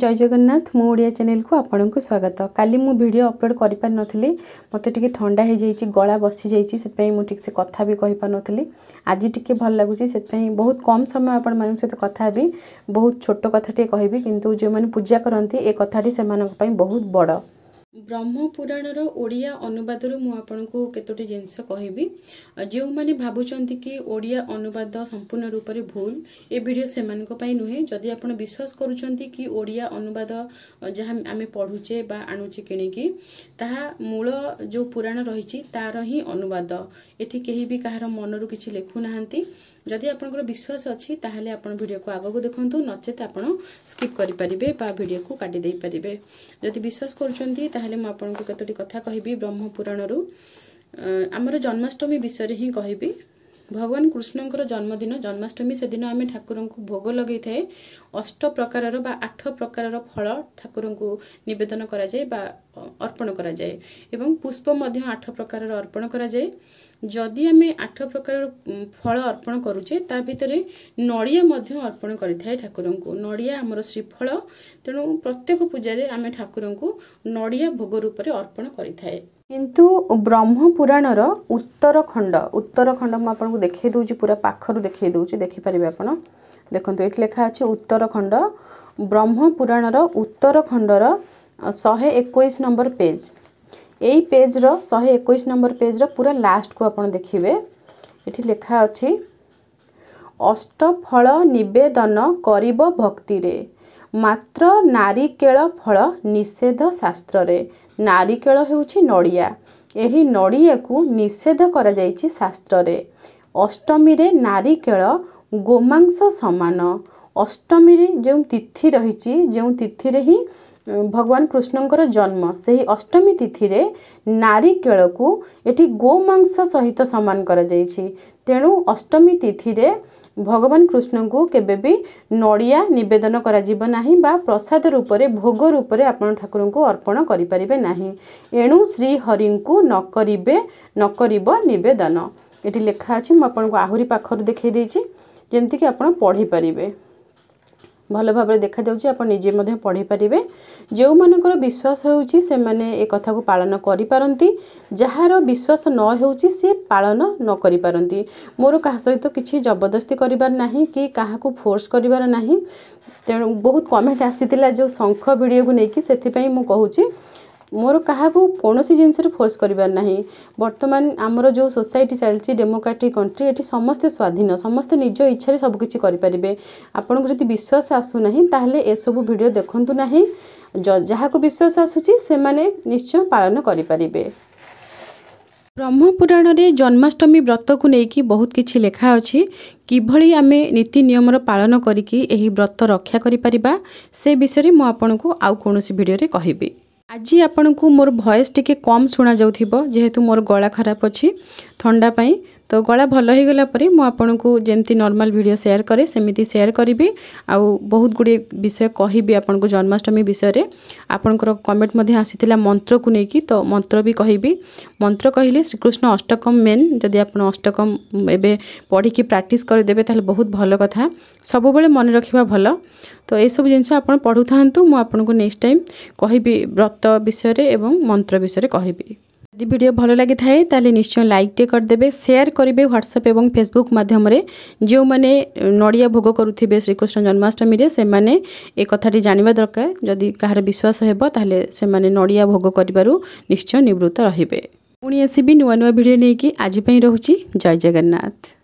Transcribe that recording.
ଜୟ ଜଗନ୍ନାଥ ମୁଁ ଓଡ଼ିଆ ଚ୍ୟାନେଲକୁ ଆପଣଙ୍କୁ ସ୍ୱାଗତ କାଲି ମୁଁ ଭିଡ଼ିଓ ଅପଲୋଡ଼ କରିପାରିନଥିଲି ମୋତେ ଟିକେ ଥଣ୍ଡା ହେଇଯାଇଛି ଗଳା ବସିଯାଇଛି ସେଥିପାଇଁ ମୁଁ ଠିକ୍ସେ କଥା ବି କହିପାରୁନଥିଲି ଆଜି ଟିକେ ଭଲ ଲାଗୁଛି ସେଥିପାଇଁ ବହୁତ କମ୍ ସମୟ ଆପଣମାନଙ୍କ ସହିତ କଥା ହେବି ବହୁତ ଛୋଟ କଥାଟିଏ କହିବି କିନ୍ତୁ ଯେଉଁମାନେ ପୂଜା କରନ୍ତି ଏ କଥାଟି ସେମାନଙ୍କ ପାଇଁ ବହୁତ ବଡ଼ ବ୍ରହ୍ମପୁରାଣର ଓଡ଼ିଆ ଅନୁବାଦରୁ ମୁଁ ଆପଣଙ୍କୁ କେତୋଟି ଜିନିଷ କହିବି ଯେଉଁମାନେ ଭାବୁଛନ୍ତି କି ଓଡ଼ିଆ ଅନୁବାଦ ସମ୍ପୂର୍ଣ୍ଣ ରୂପରେ ଭୁଲ ଏ ଭିଡ଼ିଓ ସେମାନଙ୍କ ପାଇଁ ନୁହେଁ ଯଦି ଆପଣ ବିଶ୍ୱାସ କରୁଛନ୍ତି କି ଓଡ଼ିଆ ଅନୁବାଦ ଯାହା ଆମେ ପଢ଼ୁଛେ ବା ଆଣୁଛେ କିଣିକି ତାହା ମୂଳ ଯେଉଁ ପୁରାଣ ରହିଛି ତାର ହିଁ ଅନୁବାଦ ଏଠି କେହି ବି କାହାର ମନରୁ କିଛି ଲେଖୁନାହାନ୍ତି ଯଦି ଆପଣଙ୍କର ବିଶ୍ୱାସ ଅଛି ତାହେଲେ ଆପଣ ଭିଡ଼ିଓକୁ ଆଗକୁ ଦେଖନ୍ତୁ ନଚେତ୍ ଆପଣ ସ୍କିପ୍ କରିପାରିବେ ବା ଭିଡ଼ିଓକୁ କାଟି ଦେଇପାରିବେ ଯଦି ବିଶ୍ୱାସ କରୁଛନ୍ତି ତାହେଲେ ମୁଁ ଆପଣଙ୍କୁ କେତୋଟି କଥା କହିବି ବ୍ରହ୍ମପୁରାଣରୁ ଆମର ଜନ୍ମାଷ୍ଟମୀ ବିଷୟରେ ହିଁ କହିବି ଭଗବାନ କୃଷ୍ଣଙ୍କର ଜନ୍ମଦିନ ଜନ୍ମାଷ୍ଟମୀ ସେଦିନ ଆମେ ଠାକୁରଙ୍କୁ ଭୋଗ ଲଗେଇଥାଏ ଅଷ୍ଟ ପ୍ରକାରର ବା ଆଠ ପ୍ରକାରର ଫଳ ଠାକୁରଙ୍କୁ ନିବେଦନ କରାଯାଏ ବା ଅର୍ପଣ କରାଯାଏ ଏବଂ ପୁଷ୍ପ ମଧ୍ୟ ଆଠ ପ୍ରକାରର ଅର୍ପଣ କରାଯାଏ ଯଦି ଆମେ ଆଠ ପ୍ରକାରର ଫଳ ଅର୍ପଣ କରୁଛେ ତା ଭିତରେ ନଡ଼ିଆ ମଧ୍ୟ ଅର୍ପଣ କରିଥାଏ ଠାକୁରଙ୍କୁ ନଡ଼ିଆ ଆମର ଶ୍ରୀଫଳ ତେଣୁ ପ୍ରତ୍ୟେକ ପୂଜାରେ ଆମେ ଠାକୁରଙ୍କୁ ନଡ଼ିଆ ଭୋଗ ରୂପରେ ଅର୍ପଣ କରିଥାଏ କିନ୍ତୁ ବ୍ରହ୍ମପୁରାଣର ଉତ୍ତରଖଣ୍ଡ ଉତ୍ତରଖଣ୍ଡ ମୁଁ ଆପଣଙ୍କୁ ଦେଖାଇ ଦେଉଛି ପୁରା ପାଖରୁ ଦେଖାଇ ଦେଉଛି ଦେଖିପାରିବେ ଆପଣ ଦେଖନ୍ତୁ ଏଠି ଲେଖା ଅଛି ଉତ୍ତରଖଣ୍ଡ ବ୍ରହ୍ମପୁରାଣର ଉତ୍ତରଖଣ୍ଡର ଶହେ ଏକୋଇଶ ନମ୍ବର ପେଜ୍ ଏଇ ପେଜ୍ର ଶହେ ଏକୋଇଶ ନମ୍ବର ପେଜ୍ର ପୁରା ଲାଷ୍ଟକୁ ଆପଣ ଦେଖିବେ ଏଠି ଲେଖା ଅଛି ଅଷ୍ଟଫଳ ନିବେଦନ କରିବ ଭକ୍ତିରେ ମାତ୍ର ନାରିକେଳ ଫଳ ନିଷେଧ ଶାସ୍ତ୍ରରେ ନାରିକେଳ ହେଉଛି ନଡ଼ିଆ ଏହି ନଡ଼ିଆକୁ ନିଷେଧ କରାଯାଇଛି ଶାସ୍ତ୍ରରେ ଅଷ୍ଟମୀରେ ନାରିକେଳ ଗୋମାଂସ ସମାନ ଅଷ୍ଟମୀରେ ଯେଉଁ ତିଥି ରହିଛି ଯେଉଁ ତିଥିରେ ହିଁ ଭଗବାନ କୃଷ୍ଣଙ୍କର ଜନ୍ମ ସେହି ଅଷ୍ଟମୀ ତିଥିରେ ନାରିକେଳକୁ ଏଠି ଗୋମାଂସ ସହିତ ସମାନ କରାଯାଇଛି ତେଣୁ ଅଷ୍ଟମୀ ତିଥିରେ ଭଗବାନ କୃଷ୍ଣଙ୍କୁ କେବେ ବି ନଡ଼ିଆ ନିବେଦନ କରାଯିବ ନାହିଁ ବା ପ୍ରସାଦ ରୂପରେ ଭୋଗ ରୂପରେ ଆପଣ ଠାକୁରଙ୍କୁ ଅର୍ପଣ କରିପାରିବେ ନାହିଁ ଏଣୁ ଶ୍ରୀହରିଙ୍କୁ ନ କରିବେ ନ କରିବ ନିବେଦନ ଏଠି ଲେଖା ଅଛି ମୁଁ ଆପଣଙ୍କୁ ଆହୁରି ପାଖରୁ ଦେଖାଇ ଦେଇଛି ଯେମିତିକି ଆପଣ ପଢ଼ିପାରିବେ ଭଲ ଭାବରେ ଦେଖାଯାଉଛି ଆପଣ ନିଜେ ମଧ୍ୟ ପଢ଼ିପାରିବେ ଯେଉଁମାନଙ୍କର ବିଶ୍ୱାସ ହେଉଛି ସେମାନେ ଏ କଥାକୁ ପାଳନ କରିପାରନ୍ତି ଯାହାର ବିଶ୍ୱାସ ନ ହେଉଛି ସେ ପାଳନ ନ କରିପାରନ୍ତି ମୋର କାହା ସହିତ କିଛି ଜବରଦସ୍ତି କରିବାର ନାହିଁ କି କାହାକୁ ଫୋର୍ସ କରିବାର ନାହିଁ ତେଣୁ ବହୁତ କମେଣ୍ଟ ଆସିଥିଲା ଯେଉଁ ଶଙ୍ଖ ଭିଡ଼ିଓକୁ ନେଇକି ସେଥିପାଇଁ ମୁଁ କହୁଛି ମୋର କାହାକୁ କୌଣସି ଜିନିଷରେ ଫୋର୍ସ କରିବାର ନାହିଁ ବର୍ତ୍ତମାନ ଆମର ଯେଉଁ ସୋସାଇଟି ଚାଲିଛି ଡେମୋକ୍ରାଟିକ୍ କଣ୍ଟ୍ରି ଏଠି ସମସ୍ତେ ସ୍ୱାଧୀନ ସମସ୍ତେ ନିଜ ଇଚ୍ଛାରେ ସବୁକିଛି କରିପାରିବେ ଆପଣଙ୍କୁ ଯଦି ବିଶ୍ୱାସ ଆସୁନାହିଁ ତାହେଲେ ଏସବୁ ଭିଡ଼ିଓ ଦେଖନ୍ତୁ ନାହିଁ ଯାହାକୁ ବିଶ୍ୱାସ ଆସୁଛି ସେମାନେ ନିଶ୍ଚୟ ପାଳନ କରିପାରିବେ ବ୍ରହ୍ମପୁରାଣରେ ଜନ୍ମାଷ୍ଟମୀ ବ୍ରତକୁ ନେଇକି ବହୁତ କିଛି ଲେଖା ଅଛି କିଭଳି ଆମେ ନୀତି ନିୟମର ପାଳନ କରିକି ଏହି ବ୍ରତ ରକ୍ଷା କରିପାରିବା ସେ ବିଷୟରେ ମୁଁ ଆପଣଙ୍କୁ ଆଉ କୌଣସି ଭିଡ଼ିଓରେ କହିବି ଆଜି ଆପଣଙ୍କୁ ମୋର ଭଏସ୍ ଟିକେ କମ୍ ଶୁଣାଯାଉଥିବ ଯେହେତୁ ମୋର ଗଳା ଖରାପ ଅଛି ଥଣ୍ଡା ପାଇଁ তো গলা ଭଲ ହୋଇଗଲା ପରେ ମୁଁ ଆପଣଙ୍କୁ ଯେମିତି ନର୍ମାଲ୍ ଭିଡ଼ିଓ ସେୟାର କରେ ସେମିତି ସେୟାର କରିବି ଆଉ ବହୁତ ଗୁଡ଼ିଏ ବିଷୟ କହିବି ଆପଣଙ୍କୁ ଜନ୍ମାଷ୍ଟମୀ ବିଷୟରେ ଆପଣଙ୍କର କମେଣ୍ଟ ମଧ୍ୟ ଆସିଥିଲା ମନ୍ତ୍ରକୁ ନେଇକି ତ ମନ୍ତ୍ର ବି କହିବି ମନ୍ତ୍ର କହିଲେ ଶ୍ରୀକୃଷ୍ଣ ଅଷ୍ଟକମ୍ ମେନ୍ ଯଦି ଆପଣ ଅଷ୍ଟକମ୍ ଏବେ ପଢ଼ିକି ପ୍ରାକ୍ଟିସ୍ କରିଦେବେ ତାହେଲେ ବହୁତ ଭଲ କଥା ସବୁବେଳେ ମନେ ରଖିବା ଭଲ ତ ଏସବୁ ଜିନିଷ ଆପଣ ପଢ଼ୁଥାନ୍ତୁ ମୁଁ ଆପଣଙ୍କୁ ନେକ୍ସଟ ଟାଇମ୍ କହିବି ବ୍ରତ ବିଷୟରେ ଏବଂ ମନ୍ତ୍ର ବିଷୟରେ କହିବି যদি ভিডিও ভাল লাগিথায়ে তাহলে নিশ্চয় লাইকটি କରିଦେବେ ସେୟାର କରିବେ ହ୍ୱାଟ୍ସଆପ୍ ଏବଂ ଫେସବୁକ୍ ମାଧ୍ୟମରେ ଯେଉଁମାନେ ନଡ଼ିଆ ଭୋଗ କରୁଥିବେ ଶ୍ରୀକୃଷ୍ଣ ଜନ୍ମାଷ୍ଟମୀରେ ସେମାନେ ଏ କଥାଟି ଜାଣିବା ଦରକାର ଯଦି କାହାର ବିଶ୍ୱାସ ହେବ ତାହେଲେ ସେମାନେ ନଡ଼ିଆ ଭୋଗ କରିବାରୁ ନିଶ୍ଚୟ ନିବୃତ୍ତ ରହିବେ ପୁଣି ଆସିବି ନୂଆ ନୂଆ ଭିଡ଼ିଓ ନେଇକି ଆଜି ପାଇଁ ରହୁଛି ଜୟ ଜଗନ୍ନାଥ